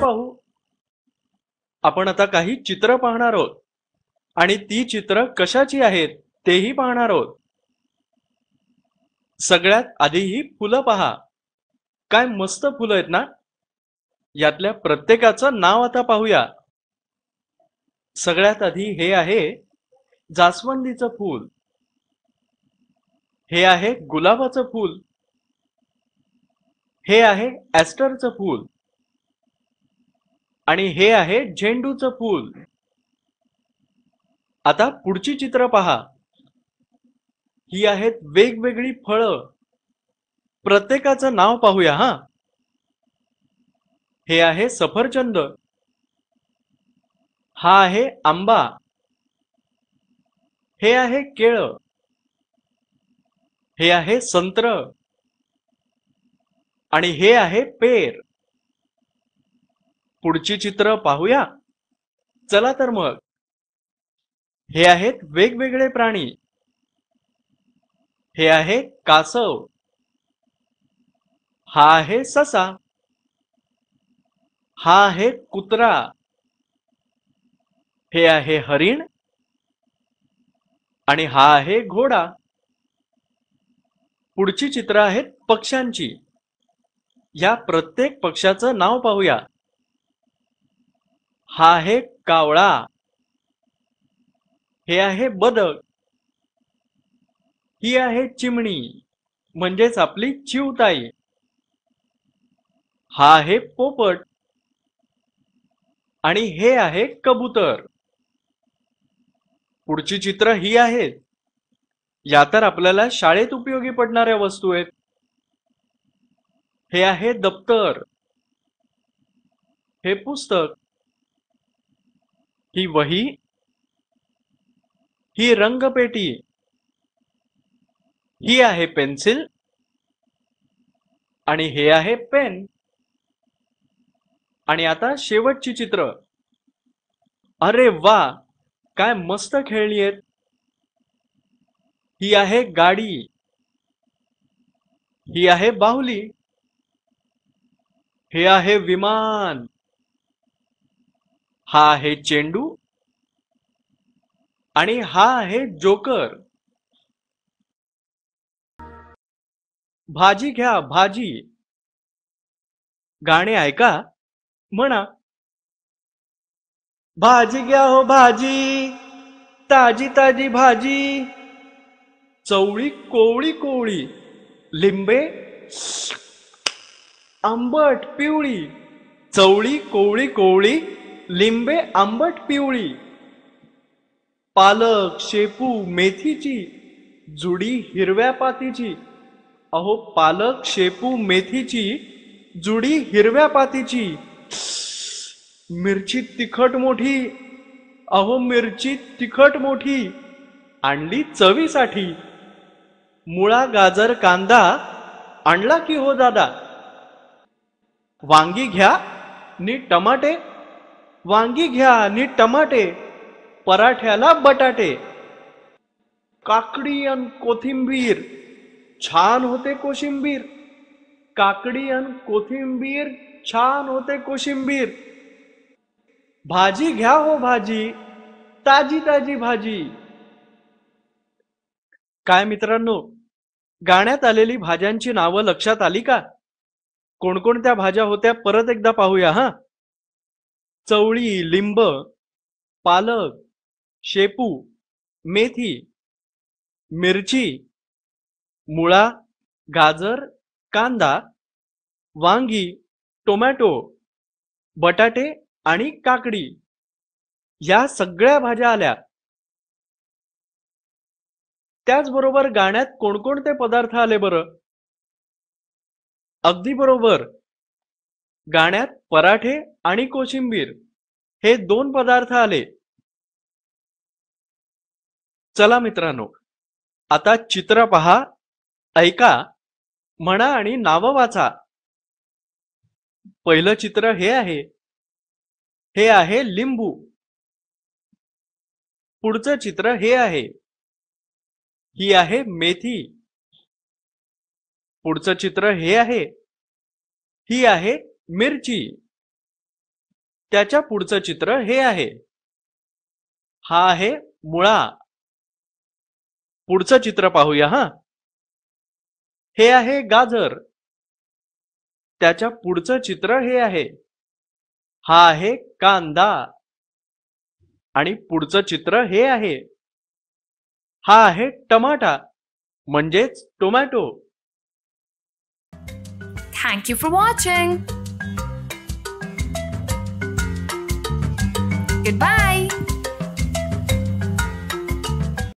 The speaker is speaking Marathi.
पाहू आपण आता काही चित्र पाहणार आहोत आणि ती चित्र कशाची आहेत तेही पाहणार आहोत सगळ्यात आधी ही फुलं पहा काय मस्त फुलं आहेत ना यातल्या प्रत्येकाचं नाव आता पाहूया सगळ्यात आधी हे आहे जास्वंदीचं फूल हे आहे गुलाबाचं फूल हे आहे ॲस्टरचं फूल आणि हे आहे झेंडूचं फूल आता पुढची चित्र पहा ही आहेत वेगवेगळी फळं प्रत्येकाचं नाव पाहूया हा हे आहे सफरचंद हा आहे आंबा हे आहे केळ हे आहे संत्र आणि हे आहे पेर पुढची चित्र पाहूया चला तर मग हे आहेत वेगवेगळे प्राणी हे आहे कासव हा आहे ससा हा आहे कुत्रा हे आहे हरिण आणि हा आहे घोडा पुढची चित्र आहेत पक्ष्यांची या प्रत्येक पक्षाचं नाव पाहूया हा आहे कावळा हे आहे बदक ही आहे चिमणी म्हणजेच आपली चिवताई हा आहे पोपट आणि हे आहे कबूतर पुढची चित्र ही आहेत या तर आपल्याला शाळेत उपयोगी पडणाऱ्या वस्तू आहेत हे आहे दप्तर हे पुस्तक ही वही ही रंगपेटी ही आहे पेन्सिल आणि हे आहे पेन आणि आता शेवटची चित्र अरे वा काय मस्त खेळली आहेत ही आहे गाडी ही आहे बाहुली हे आहे विमान हा आहे चेंडू आणि हा आहे जोकर भाजी घ्या भाजी गाणे ऐका म्हणा भाजी घ्या हो भाजी ताजी ताजी भाजी चवळी कोवळी कोवळी लिंबे आंबट पिवळी चवळी कोवळी कोवळी लिंबे आंबट पिवळी पालक शेपू मेथीची जुडी हिरव्या पातीची अहो पालक शेपू मेथीची जुडी हिरव्या पातीची मिरची तिखट मोठी अहो मिरची तिखट मोठी आणली चवीसाठी मुळा गाजर कांदा आणला की हो दादा वांगी घ्या नी टमाटे वांगी घ्या आणि टमाटे पराठ्याला बटाटे काकडी अन कोथिंबीर छान होते कोशिंबीर काकडी आणि कोथिंबीर छान होते कोशिंबीर भाजी घ्या हो भाजी ताजी ताजी भाजी काय मित्रांनो गाण्यात आलेली भाज्यांची नावं लक्षात आली का कोणकोणत्या भाज्या होत्या परत एकदा पाहूया हा चवळी लिंब पालक शेपू मेथी मिरची मुळा गाजर कांदा वांगी टोमॅटो बटाटे आणि काकडी या सगळ्या भाज्या आल्या त्याचबरोबर गाण्यात कोणकोणते पदार्थ आले बरं अगदी बरोबर गाण्यात पराठे आणि कोशिंबीर हे दोन पदार्थ आले चला मित्रांनो आता चित्र पहा ऐका म्हणा आणि नाव वाचा पहिलं चित्र हे आहे हे आहे लिंबू पुढचं चित्र हे आहे ही आहे मेथी पुढचं चित्र हे आहे ही आहे मिरची त्याच्या पुढचं चित्र हे आहे हा आहे मुळा पुढचं चित्र पाहूया हा हे आहे गाजर त्याच्या पुढचं चित्र हे आहे हा आहे कांदा आणि पुढचं चित्र हे आहे हा आहे टमाटा म्हणजेच tomato thank you for watching Goodbye!